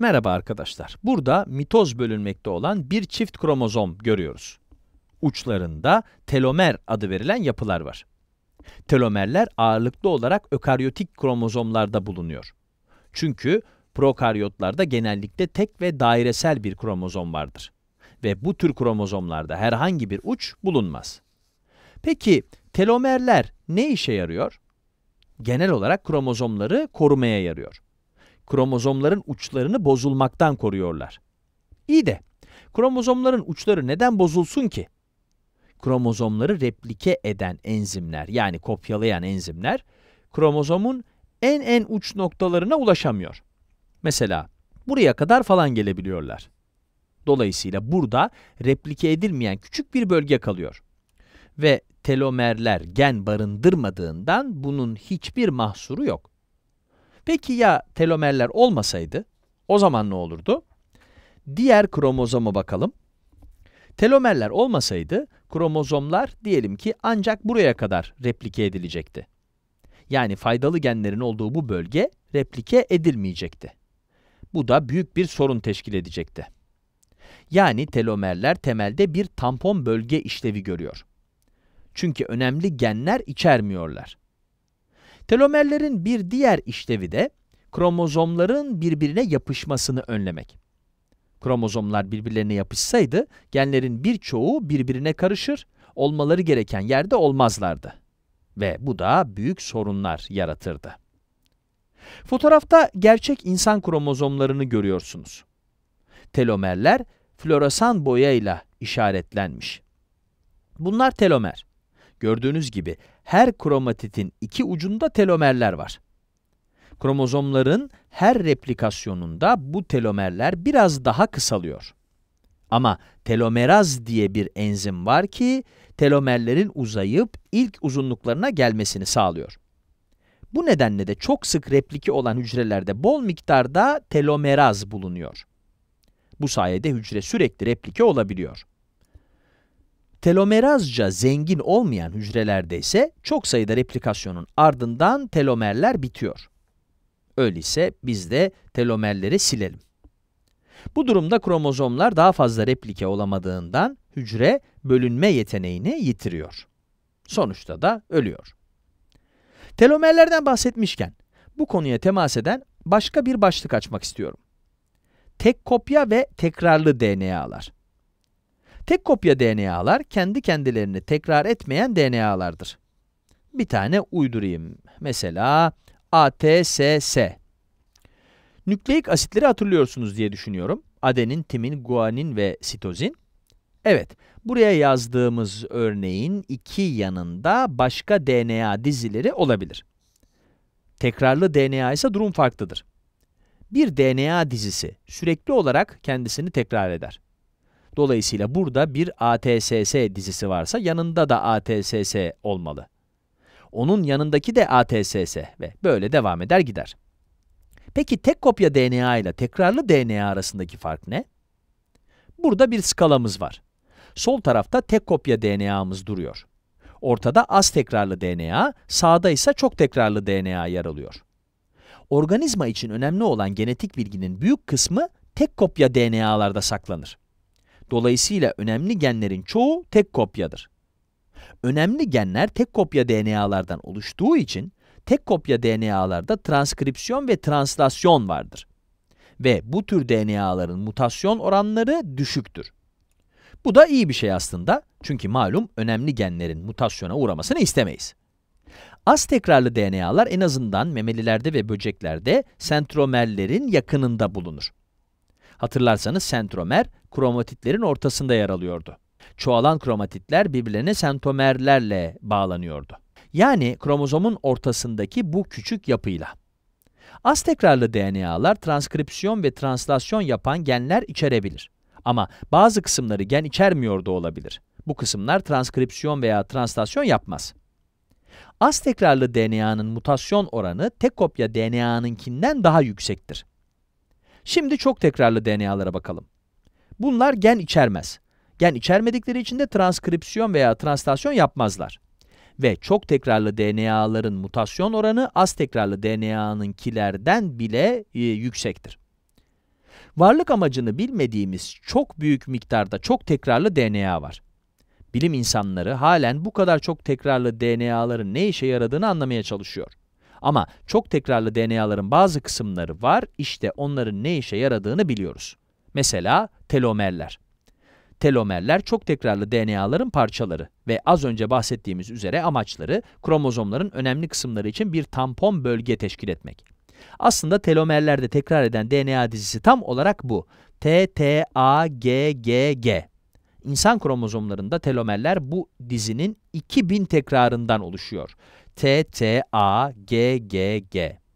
Merhaba arkadaşlar. Burada mitoz bölünmekte olan bir çift kromozom görüyoruz. Uçlarında telomer adı verilen yapılar var. Telomerler ağırlıklı olarak ökaryotik kromozomlarda bulunuyor. Çünkü prokaryotlarda genellikle tek ve dairesel bir kromozom vardır. Ve bu tür kromozomlarda herhangi bir uç bulunmaz. Peki telomerler ne işe yarıyor? Genel olarak kromozomları korumaya yarıyor kromozomların uçlarını bozulmaktan koruyorlar. İyi de kromozomların uçları neden bozulsun ki? Kromozomları replike eden enzimler yani kopyalayan enzimler kromozomun en en uç noktalarına ulaşamıyor. Mesela buraya kadar falan gelebiliyorlar. Dolayısıyla burada replike edilmeyen küçük bir bölge kalıyor. Ve telomerler gen barındırmadığından bunun hiçbir mahsuru yok. Peki ya telomerler olmasaydı? O zaman ne olurdu? Diğer kromozoma bakalım. Telomerler olmasaydı kromozomlar diyelim ki ancak buraya kadar replike edilecekti. Yani faydalı genlerin olduğu bu bölge replike edilmeyecekti. Bu da büyük bir sorun teşkil edecekti. Yani telomerler temelde bir tampon bölge işlevi görüyor. Çünkü önemli genler içermiyorlar. Telomerlerin bir diğer işlevi de kromozomların birbirine yapışmasını önlemek. Kromozomlar birbirlerine yapışsaydı genlerin birçoğu birbirine karışır, olmaları gereken yerde olmazlardı. Ve bu da büyük sorunlar yaratırdı. Fotoğrafta gerçek insan kromozomlarını görüyorsunuz. Telomerler floresan boyayla işaretlenmiş. Bunlar telomer. Gördüğünüz gibi her kromatitin iki ucunda telomerler var. Kromozomların her replikasyonunda bu telomerler biraz daha kısalıyor. Ama telomeraz diye bir enzim var ki telomerlerin uzayıp ilk uzunluklarına gelmesini sağlıyor. Bu nedenle de çok sık repliki olan hücrelerde bol miktarda telomeraz bulunuyor. Bu sayede hücre sürekli replike olabiliyor. Telomerazca zengin olmayan hücrelerde ise çok sayıda replikasyonun ardından telomerler bitiyor. Öyleyse biz de telomerleri silelim. Bu durumda kromozomlar daha fazla replike olamadığından hücre bölünme yeteneğini yitiriyor. Sonuçta da ölüyor. Telomerlerden bahsetmişken bu konuya temas eden başka bir başlık açmak istiyorum. Tek kopya ve tekrarlı DNA'lar. Tek kopya DNA'lar kendi kendilerini tekrar etmeyen DNA'lardır. Bir tane uydurayım. Mesela ATSS. Nükleik asitleri hatırlıyorsunuz diye düşünüyorum. Adenin, timin, guanin ve sitozin. Evet, buraya yazdığımız örneğin iki yanında başka DNA dizileri olabilir. Tekrarlı DNA ise durum farklıdır. Bir DNA dizisi sürekli olarak kendisini tekrar eder. Dolayısıyla burada bir ATSS dizisi varsa yanında da ATSS olmalı. Onun yanındaki de ATSS ve böyle devam eder gider. Peki tek kopya DNA ile tekrarlı DNA arasındaki fark ne? Burada bir skalamız var. Sol tarafta tek kopya DNA'mız duruyor. Ortada az tekrarlı DNA, sağda ise çok tekrarlı DNA yer alıyor. Organizma için önemli olan genetik bilginin büyük kısmı tek kopya DNA'larda saklanır. Dolayısıyla önemli genlerin çoğu tek kopyadır. Önemli genler tek kopya DNA'lardan oluştuğu için tek kopya DNA'larda transkripsiyon ve translasyon vardır. Ve bu tür DNA'ların mutasyon oranları düşüktür. Bu da iyi bir şey aslında. Çünkü malum önemli genlerin mutasyona uğramasını istemeyiz. Az tekrarlı DNA'lar en azından memelilerde ve böceklerde sentromerlerin yakınında bulunur. Hatırlarsanız sentromer kromatitlerin ortasında yer alıyordu. Çoğalan kromatitler birbirlerine sentromerlerle bağlanıyordu. Yani kromozomun ortasındaki bu küçük yapıyla. Az tekrarlı DNA'lar transkripsiyon ve translasyon yapan genler içerebilir. Ama bazı kısımları gen içermiyordu olabilir. Bu kısımlar transkripsiyon veya translasyon yapmaz. Az tekrarlı DNA'nın mutasyon oranı tek kopya DNA'nınkinden daha yüksektir. Şimdi çok tekrarlı DNA'lara bakalım. Bunlar gen içermez. Gen içermedikleri için de transkripsiyon veya translasyon yapmazlar. Ve çok tekrarlı DNA'ların mutasyon oranı az tekrarlı DNA'nınkilerden bile e, yüksektir. Varlık amacını bilmediğimiz çok büyük miktarda çok tekrarlı DNA var. Bilim insanları halen bu kadar çok tekrarlı DNA'ların ne işe yaradığını anlamaya çalışıyor. Ama çok tekrarlı DNA'ların bazı kısımları var, işte onların ne işe yaradığını biliyoruz. Mesela telomerler. Telomerler çok tekrarlı DNA'ların parçaları ve az önce bahsettiğimiz üzere amaçları kromozomların önemli kısımları için bir tampon bölge teşkil etmek. Aslında telomerlerde tekrar eden DNA dizisi tam olarak bu. T, T, A, G, G, G. İnsan kromozomlarında telomerler bu dizinin 2000 tekrarından oluşuyor. T, T, A, G, G, G.